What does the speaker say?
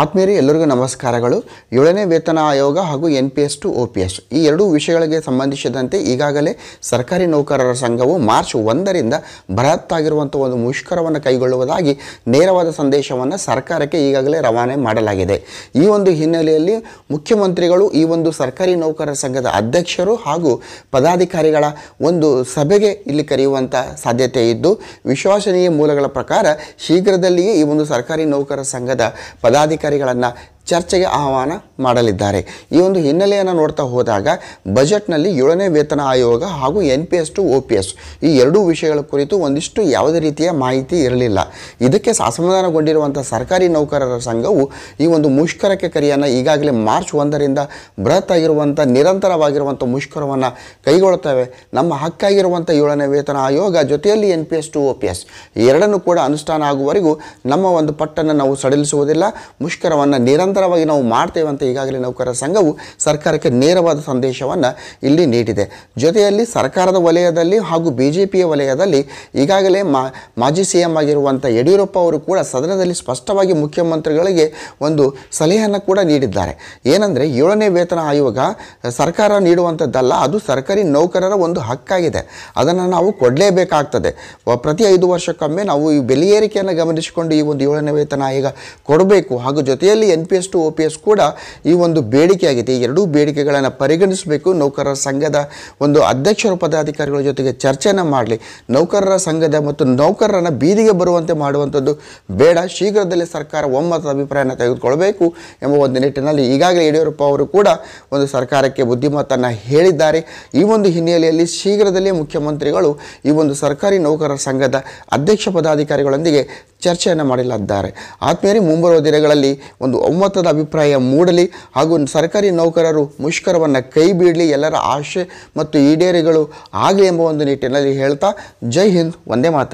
ಆತ್ಮೀಯರು ಎಲ್ಲರಿಗೂ ನಮಸ್ಕಾರಗಳು ಏಳನೇ ವೇತನ ಆಯೋಗ ಹಾಗೂ N P S to O P S ಈ ಎರಡೂ ವಿಷಯಗಳಿಗೆ ಸಂಬಂಧಿಸಿದಂತೆ ಈಗಾಗಲೇ ಸರ್ಕಾರಿ ನೌಕರರ ಸಂಘವು ಮಾರ್ಚ್ ಒಂದರಿಂದ ಬೃಹತ್ತಾಗಿರುವಂಥ ಒಂದು ಮುಷ್ಕರವನ್ನು ಕೈಗೊಳ್ಳುವುದಾಗಿ ನೇರವಾದ ಸಂದೇಶವನ್ನು ಸರ್ಕಾರಕ್ಕೆ ಈಗಾಗಲೇ ರವಾನೆ ಮಾಡಲಾಗಿದೆ ಈ ಒಂದು ಹಿನ್ನೆಲೆಯಲ್ಲಿ ಮುಖ್ಯಮಂತ್ರಿಗಳು ಈ ಒಂದು ಸರ್ಕಾರಿ ನೌಕರರ ಸಂಘದ ಅಧ್ಯಕ್ಷರು ಹಾಗೂ ಪದಾಧಿಕಾರಿಗಳ ಒಂದು ಸಭೆಗೆ ಇಲ್ಲಿ ಕರೆಯುವಂಥ ಸಾಧ್ಯತೆ ಇದ್ದು ವಿಶ್ವಾಸನೀಯ ಮೂಲಗಳ ಪ್ರಕಾರ ಶೀಘ್ರದಲ್ಲಿಯೇ ಈ ಒಂದು ಸರ್ಕಾರಿ ನೌಕರರ ಸಂಘದ ಪದಾಧಿಕಾರಿ ಅಧಿಕಾರಿಗಳನ್ನು ಚರ್ಚೆಗೆ ಆಹ್ವಾನ ಮಾಡಲಿದ್ದಾರೆ ಈ ಒಂದು ಹಿನ್ನೆಲೆಯನ್ನು ನೋಡ್ತಾ ಹೋದಾಗ ಬಜೆಟ್ನಲ್ಲಿ ಏಳನೇ ವೇತನ ಆಯೋಗ ಹಾಗೂ N P S to O P S ಈ ಎರಡೂ ವಿಷಯಗಳ ಕುರಿತು ಒಂದಿಷ್ಟು ಯಾವುದೇ ರೀತಿಯ ಮಾಹಿತಿ ಇರಲಿಲ್ಲ ಇದಕ್ಕೆ ಅಸಮಾಧಾನಗೊಂಡಿರುವಂಥ ಸರ್ಕಾರಿ ನೌಕರರ ಸಂಘವು ಈ ಒಂದು ಮುಷ್ಕರಕ್ಕೆ ಕರಿಯನ್ನು ಈಗಾಗಲೇ ಮಾರ್ಚ್ ಒಂದರಿಂದ ಬೃಹತ್ ಆಗಿರುವಂಥ ನಿರಂತರವಾಗಿರುವಂಥ ಮುಷ್ಕರವನ್ನು ಕೈಗೊಳ್ಳುತ್ತವೆ ನಮ್ಮ ಹಕ್ಕಾಗಿರುವಂಥ ಏಳನೇ ವೇತನ ಆಯೋಗ ಜೊತೆಯಲ್ಲಿ N P S to O P S ಎರಡನ್ನೂ ಕೂಡ ಅನುಷ್ಠಾನ ಆಗುವವರೆಗೂ ನಮ್ಮ ಒಂದು ಪಟ್ಟನ್ನು ನಾವು ಸಡಿಲಿಸುವುದಿಲ್ಲ ಮುಷ್ಕರವನ್ನು ನಿರಂತರ ನಿರಂತರವಾಗಿ ನಾವು ಮಾಡ್ತೇವೆ ಅಂತ ಈಗಾಗಲೇ ನೌಕರರ ಸಂಘವು ಸರ್ಕಾರಕ್ಕೆ ನೇರವಾದ ಸಂದೇಶವನ್ನು ಇಲ್ಲಿ ನೀಡಿದೆ ಜೊತೆಯಲ್ಲಿ ಸರ್ಕಾರದ ವಲಯದಲ್ಲಿ ಹಾಗೂ ಬಿ ಜೆ ಪಿಯ ವಲಯದಲ್ಲಿ ಈಗಾಗಲೇ ಮಾ ಮಾಜಿ ಸಿ ಎಂ ಆಗಿರುವಂಥ ಯಡಿಯೂರಪ್ಪ ಅವರು ಕೂಡ ಸದನದಲ್ಲಿ ಸ್ಪಷ್ಟವಾಗಿ ಮುಖ್ಯಮಂತ್ರಿಗಳಿಗೆ ಒಂದು ಸಲಹೆಯನ್ನು ಕೂಡ ನೀಡಿದ್ದಾರೆ ಏನಂದರೆ ಏಳನೇ ವೇತನ ಆಯೋಗ ಸರ್ಕಾರ ನೀಡುವಂಥದ್ದಲ್ಲ ಅದು ಸರ್ಕಾರಿ ನೌಕರರ ಒಂದು ಹಕ್ಕಾಗಿದೆ ಅದನ್ನು ನಾವು ಕೊಡಲೇಬೇಕಾಗ್ತದೆ ಪ್ರತಿ ಐದು ವರ್ಷಕ್ಕೊಮ್ಮೆ ನಾವು ಈ ಬೆಲೆ ಏರಿಕೆಯನ್ನು ಗಮನಿಸಿಕೊಂಡು ಈ ಒಂದು ಏಳನೇ ವೇತನ ಆಯೋಗ ಕೊಡಬೇಕು ಹಾಗೂ ಜೊತೆಯಲ್ಲಿ N P S to O P S ಕೂಡ ಈ ಒಂದು ಬೇಡಿಕೆಯಾಗಿದೆ ಈ ಎರಡೂ ಬೇಡಿಕೆಗಳನ್ನು ಪರಿಗಣಿಸಬೇಕು ನೌಕರರ ಸಂಘದ ಒಂದು ಅಧ್ಯಕ್ಷರು ಪದಾಧಿಕಾರಿಗಳ ಜೊತೆಗೆ ಚರ್ಚೆಯನ್ನು ಮಾಡಲಿ ನೌಕರರ ಸಂಘದ ಮತ್ತು ನೌಕರರನ್ನು ಬೀದಿಗೆ ಬರುವಂತೆ ಮಾಡುವಂಥದ್ದು ಬೇಡ ಶೀಘ್ರದಲ್ಲೇ ಸರ್ಕಾರ ಒಮ್ಮತದ ಅಭಿಪ್ರಾಯನ ತೆಗೆದುಕೊಳ್ಳಬೇಕು ಎಂಬ ಒಂದು ನಿಟ್ಟಿನಲ್ಲಿ ಈಗಾಗಲೇ ಯಡಿಯೂರಪ್ಪ ಅವರು ಕೂಡ ಒಂದು ಸರ್ಕಾರಕ್ಕೆ ಬುದ್ಧಿಮಾತನ್ನು ಹೇಳಿದ್ದಾರೆ ಈ ಒಂದು ಹಿನ್ನೆಲೆಯಲ್ಲಿ ಶೀಘ್ರದಲ್ಲೇ ಮುಖ್ಯಮಂತ್ರಿಗಳು ಈ ಒಂದು ಸರ್ಕಾರಿ ನೌಕರರ ಸಂಘದ ಅಧ್ಯಕ್ಷ ಪದಾಧಿಕಾರಿಗಳೊಂದಿಗೆ ಚರ್ಚೆಯನ್ನು ಮಾಡಲಿದ್ದಾರೆ ಆತ್ಮೀಯರಿ ಮುಂಬರುವ ದಿನಗಳಲ್ಲಿ ಒಂದು ಒಮ್ಮತ ಮತದ ಅಭಿಪ್ರಾಯ ಮೂಡಲಿ ಹಾಗೂ ಸರ್ಕಾರಿ ನೌಕರರು ಮುಷ್ಕರವನ್ನು ಕೈ ಎಲ್ಲರ ಆಶೆ ಮತ್ತು ಈಡೇರಿಗಳು ಆಗಲಿ ಎಂಬ ಒಂದು ನಿಟ್ಟಿನಲ್ಲಿ ಹೇಳ್ತಾ ಜೈ ಹಿಂದ್ ಒಂದೇ ಮಾತು